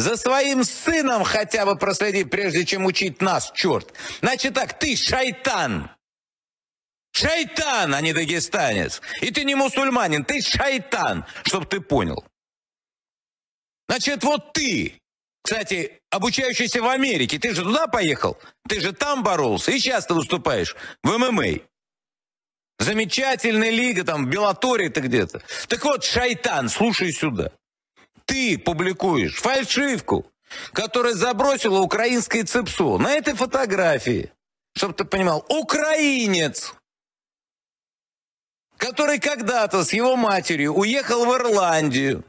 За своим сыном хотя бы проследи, прежде чем учить нас, черт. Значит так, ты шайтан. Шайтан, а не дагестанец. И ты не мусульманин, ты шайтан, чтобы ты понял. Значит, вот ты, кстати, обучающийся в Америке, ты же туда поехал, ты же там боролся, и сейчас ты выступаешь в ММА. Замечательная лига, там, в Белаторе ты где-то. Так вот, шайтан, слушай сюда ты публикуешь фальшивку, которая забросила украинское цепсу на этой фотографии, чтобы ты понимал, украинец, который когда-то с его матерью уехал в Ирландию.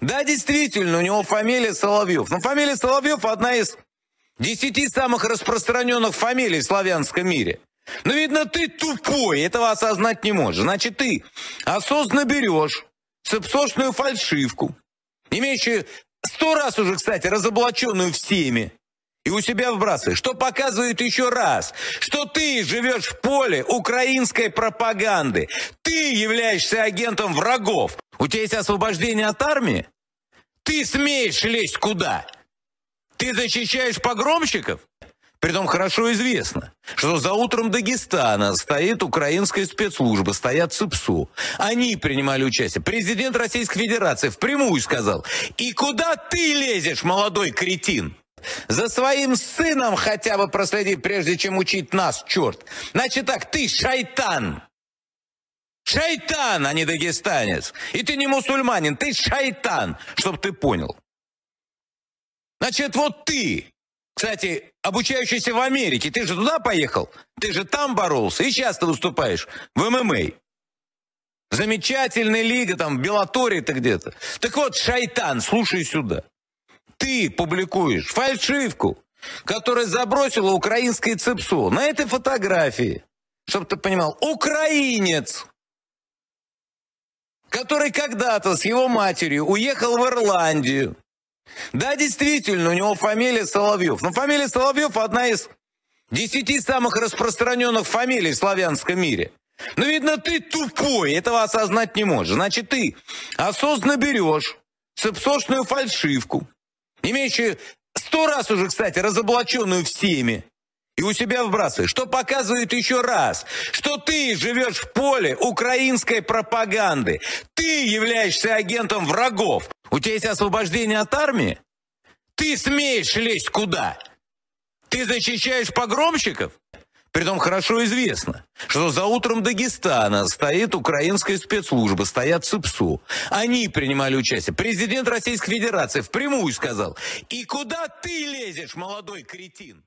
Да, действительно, у него фамилия Соловьев. Но фамилия Соловьев одна из десяти самых распространенных фамилий в славянском мире. Но, видно, ты тупой, этого осознать не можешь. Значит, ты осознанно берешь цепсошную фальшивку, имеющую сто раз уже, кстати, разоблаченную всеми, и у себя вбрасываешь, что показывает еще раз, что ты живешь в поле украинской пропаганды, ты являешься агентом врагов, у тебя есть освобождение от армии, ты смеешь лезть куда? Ты защищаешь погромщиков? Притом хорошо известно, что за утром Дагестана стоит украинская спецслужба, стоят ЦИПСУ. Они принимали участие. Президент Российской Федерации впрямую сказал, и куда ты лезешь, молодой кретин? За своим сыном хотя бы проследи, прежде чем учить нас, черт. Значит так, ты шайтан. Шайтан, а не дагестанец. И ты не мусульманин, ты шайтан, чтоб ты понял. Значит, вот ты кстати, обучающийся в Америке, ты же туда поехал? Ты же там боролся и часто выступаешь в ММА. Замечательная лига, там, Белатория ты где-то. Так вот, шайтан, слушай сюда. Ты публикуешь фальшивку, которая забросила украинское ЦЕПСО на этой фотографии. Чтобы ты понимал, украинец, который когда-то с его матерью уехал в Ирландию, да, действительно, у него фамилия Соловьев. Но фамилия Соловьев одна из десяти самых распространенных фамилий в славянском мире. Но, видно, ты тупой, этого осознать не можешь. Значит, ты осознанно берешь сепсошную фальшивку, имеющую сто раз уже, кстати, разоблаченную всеми, и у себя вбрасываешь, что показывает еще раз, что ты живешь в поле украинской пропаганды, ты являешься агентом врагов тебя есть освобождение от армии? Ты смеешь лезть куда? Ты защищаешь погромщиков? Притом хорошо известно, что за утром Дагестана стоит украинская спецслужба, стоят СИПСУ. Они принимали участие. Президент Российской Федерации впрямую сказал. И куда ты лезешь, молодой кретин?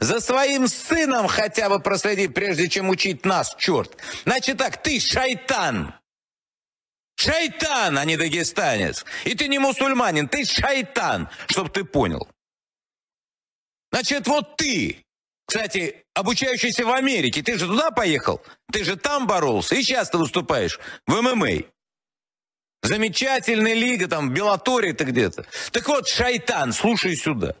За своим сыном хотя бы проследи, прежде чем учить нас, черт. Значит так, ты шайтан. Шайтан, а не дагестанец. И ты не мусульманин, ты шайтан, чтобы ты понял. Значит, вот ты, кстати, обучающийся в Америке, ты же туда поехал, ты же там боролся, и сейчас ты выступаешь в ММА. Замечательная лига, там, в Белатории ты где-то. Так вот, шайтан, слушай сюда.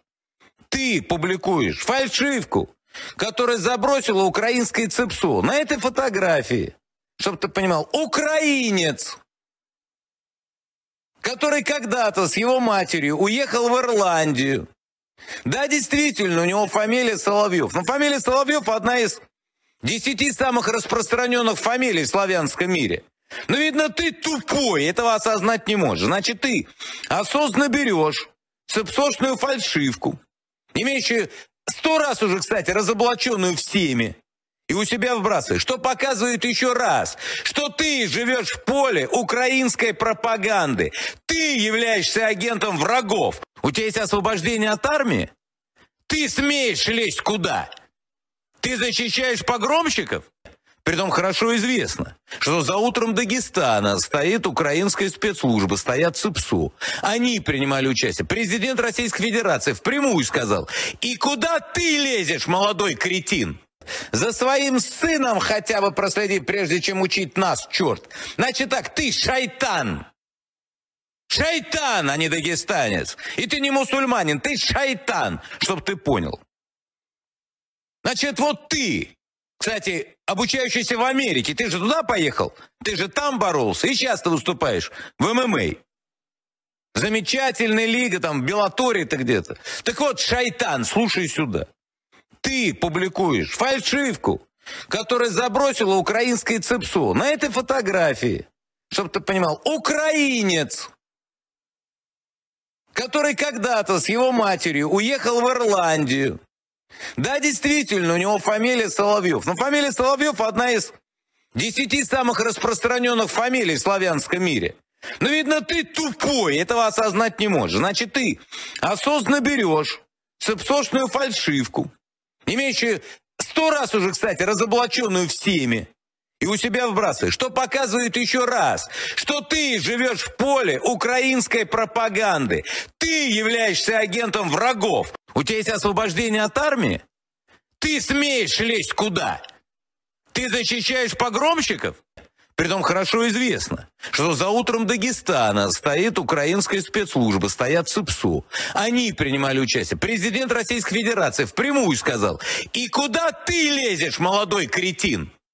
Ты публикуешь фальшивку, которая забросила украинское ЦЕПСО. На этой фотографии, чтобы ты понимал, украинец который когда-то с его матерью уехал в Ирландию. Да, действительно, у него фамилия Соловьев. Но фамилия Соловьев одна из десяти самых распространенных фамилий в славянском мире. Но, видно, ты тупой, этого осознать не можешь. Значит, ты осознанно берешь цепсошную фальшивку, имеющую сто раз уже, кстати, разоблаченную всеми, и у себя вбрасываешь, что показывает еще раз, что ты живешь в поле украинской пропаганды, ты являешься агентом врагов, у тебя есть освобождение от армии, ты смеешь лезть куда? Ты защищаешь погромщиков? Притом хорошо известно, что за утром Дагестана стоит украинская спецслужба, стоят ЦИПСУ. Они принимали участие. Президент Российской Федерации впрямую сказал, и куда ты лезешь, молодой кретин? За своим сыном хотя бы проследи, прежде чем учить нас, черт. Значит так, ты шайтан. Шайтан, а не дагестанец. И ты не мусульманин, ты шайтан, чтоб ты понял. Значит, вот ты, кстати, обучающийся в Америке, ты же туда поехал, ты же там боролся, и часто выступаешь в ММА. Замечательная лига, там, Белатория-то где-то. Так вот, шайтан, слушай сюда ты публикуешь фальшивку, которая забросила украинское ЦИПСО. На этой фотографии, чтобы ты понимал, украинец, который когда-то с его матерью уехал в Ирландию. Да, действительно, у него фамилия Соловьев. Но фамилия Соловьев одна из десяти самых распространенных фамилий в славянском мире. Но, видно, ты тупой, этого осознать не можешь. Значит, ты осознанно берешь цепсошную фальшивку, имеющую сто раз уже, кстати, разоблаченную всеми, и у себя вбрасываешь, что показывает еще раз, что ты живешь в поле украинской пропаганды, ты являешься агентом врагов, у тебя есть освобождение от армии, ты смеешь лезть куда? Ты защищаешь погромщиков? Притом хорошо известно, что за утром Дагестана стоит украинская спецслужба, стоят СИПСУ. Они принимали участие. Президент Российской Федерации впрямую сказал, и куда ты лезешь, молодой кретин?